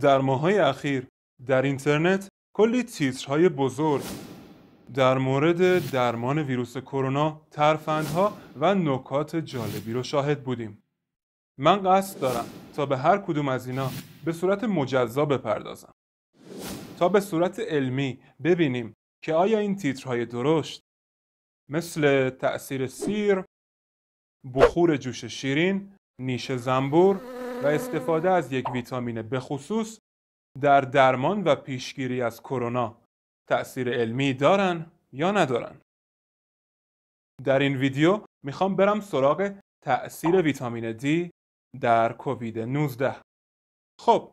در ماهای اخیر در اینترنت کلی تیترهای بزرگ در مورد درمان ویروس کرونا، ترفندها و نکات جالبی رو شاهد بودیم. من قصد دارم تا به هر کدوم از اینا به صورت مجزا بپردازم. تا به صورت علمی ببینیم که آیا این تیترهای درشت مثل تأثیر سیر، بخور جوش شیرین، نیش زنبور و استفاده از یک ویتامین به خصوص در درمان و پیشگیری از کرونا تأثیر علمی دارن یا ندارن؟ در این ویدیو میخوام برم سراغ تأثیر ویتامین دی در کووید 19 خب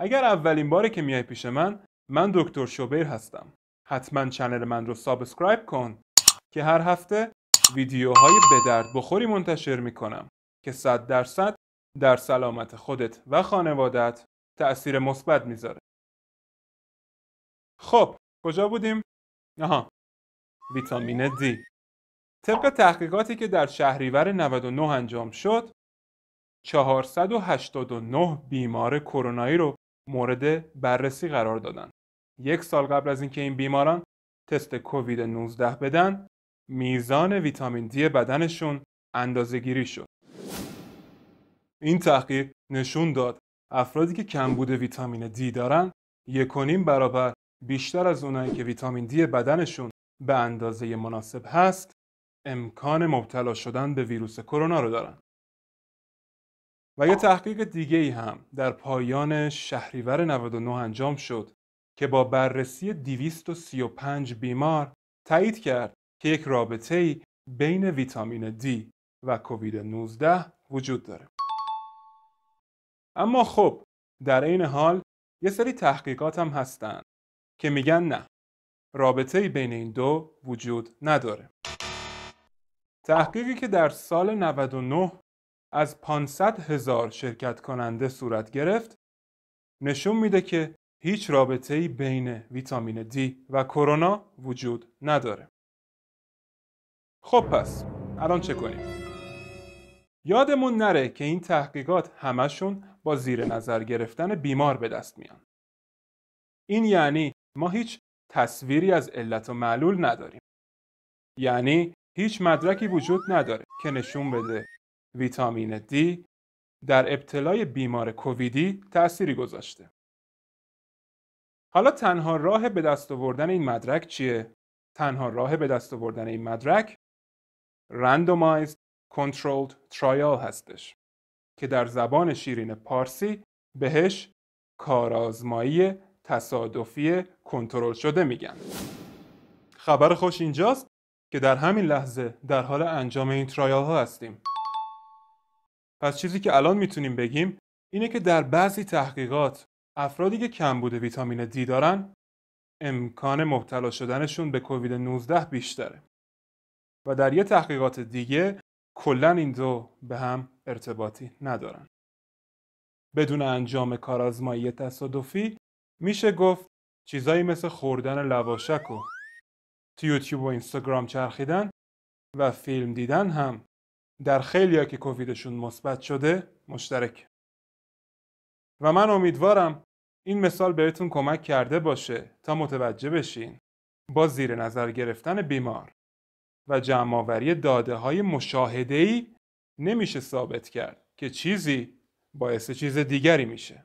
اگر اولین باری که میای پیش من من دکتر شوبیر هستم حتما چنل من رو سابسکرایب کن که هر هفته ویدیوهای به درد بخوری منتشر میکنم که صد درصد در سلامت خودت و خانوادت تأثیر مثبت میذاره خب کجا بودیم؟ آها ویتامین D طبق تحقیقاتی که در شهریور 99 انجام شد 489 بیمار کرونایی رو مورد بررسی قرار دادن یک سال قبل از اینکه این بیماران تست کووید 19 بدن میزان ویتامین دی بدنشون اندازه گیری شد این تحقیق نشون داد افرادی که کمبود ویتامین دی دارن یکونیم برابر بیشتر از اونایی که ویتامین دی بدنشون به اندازه مناسب هست امکان مبتلا شدن به ویروس کرونا رو دارن. و یه تحقیق دیگه ای هم در پایان شهریور 99 انجام شد که با بررسی 235 بیمار تایید کرد که یک رابطه بین ویتامین دی و کووید 19 وجود داره. اما خب در عین حال یه سری تحقیقات هم هستن که میگن نه رابطه بین این دو وجود نداره تحقیقی که در سال 99 از 500 هزار شرکت کننده صورت گرفت نشون میده که هیچ رابطه‌ای بین ویتامین دی و کرونا وجود نداره. خب پس الان چه کنیم؟ یادمون نره که این تحقیقات همشون با زیر نظر گرفتن بیمار به دست میان. این یعنی ما هیچ تصویری از علت و معلول نداریم. یعنی هیچ مدرکی وجود نداره که نشون بده ویتامین D در ابتلای بیمار کوویدی تأثیری گذاشته. حالا تنها راه به دست آوردن این مدرک چیه؟ تنها راه به دست آوردن این مدرک رندومایزد Controlled Trial هستش که در زبان شیرین پارسی بهش کارآزمایی تصادفی کنترل شده میگن خبر خوش اینجاست که در همین لحظه در حال انجام این ترایال ها هستیم پس چیزی که الان میتونیم بگیم اینه که در بعضی تحقیقات افرادی که کمبود ویتامین دی دارن امکان مبتلا شدنشون به کووید 19 بیشتره و در یه تحقیقات دیگه کلا این دو به هم ارتباطی ندارن بدون انجام کارآزمایی تصادفی میشه گفت چیزایی مثل خوردن لواشک و تو یوتیوب و اینستاگرام چرخیدن و فیلم دیدن هم در ها که کوویدشون مثبت شده مشترک و من امیدوارم این مثال بهتون کمک کرده باشه تا متوجه بشین با زیر نظر گرفتن بیمار و جمعآوری داده های مشاهده ای نمیشه ثابت کرد که چیزی باعث چیز دیگری میشه.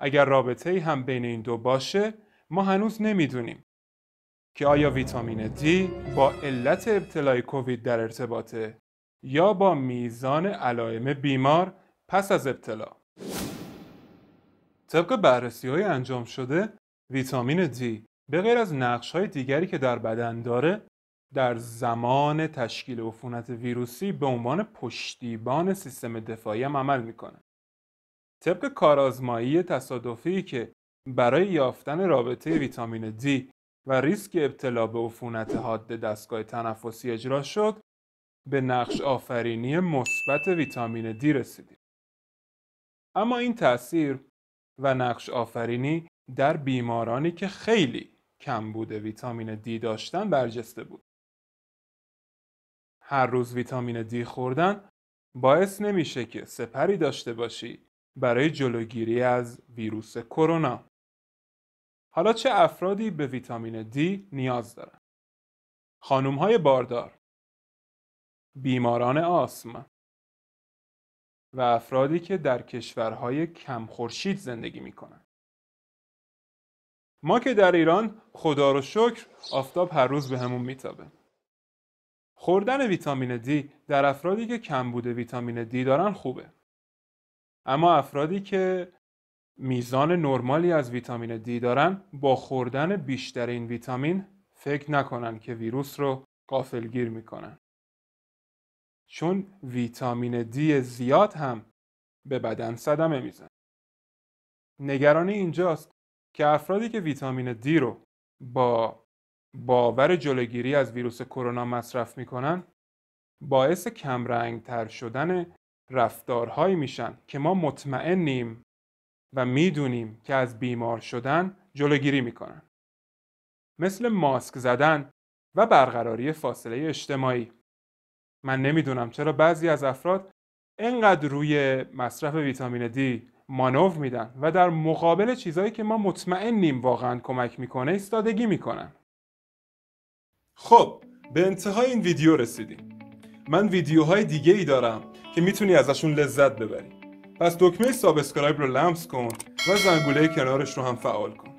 اگر رابطه ای هم بین این دو باشه ما هنوز نمیدونیم که آیا ویتامین D با علت ابتلای کووید در ارتباطه یا با میزان علائم بیمار پس از ابتلا. طبق بررسی های انجام شده ویتامین D به غیر از نقش های دیگری که در بدن داره در زمان تشکیل عفونت ویروسی به عنوان پشتیبان سیستم دفاعی هم عمل میکنه. طبق کارآزمایی تصادفی که برای یافتن رابطه ویتامین D و ریسک ابتلا به عفونت حاد دستگاه تنفسی اجرا شد، به نقش آفرینی مثبت ویتامین D رسیدیم. اما این تاثیر و نقش آفرینی در بیمارانی که خیلی کم بوده ویتامین D داشتن برجسته بود. هر روز ویتامین دی خوردن باعث نمیشه که سپری داشته باشی برای جلوگیری از ویروس کرونا. حالا چه افرادی به ویتامین دی نیاز دارن؟ خانوم های باردار بیماران آسم و افرادی که در کشورهای کم خورشید زندگی می کنن. ما که در ایران خدا رو شکر آفتاب هر روز به همون میتابه. خوردن ویتامین D در افرادی که کم بوده ویتامین D دارن خوبه. اما افرادی که میزان نرمالی از ویتامین D دارن با خوردن بیشتر این ویتامین فکر نکنن که ویروس رو قافلگیر میکنن. چون ویتامین D زیاد هم به بدن صدمه میزن. نگرانی اینجاست که افرادی که ویتامین دی رو با باور جلوگیری از ویروس کرونا مصرف میکنن باعث تر شدن رفتارهایی میشن که ما مطمئنیم و میدونیم که از بیمار شدن جلوگیری میکنن مثل ماسک زدن و برقراری فاصله اجتماعی من نمیدونم چرا بعضی از افراد اینقدر روی مصرف ویتامین دی مانور میدن و در مقابل چیزهایی که ما مطمئنیم واقعا کمک میکنه ایستادگی میکنن خب به انتهای این ویدیو رسیدیم من ویدیوهای دیگه ای دارم که میتونی ازشون لذت ببری پس دکمه سابسکرایب رو لمس کن و زنگوله کنارش رو هم فعال کن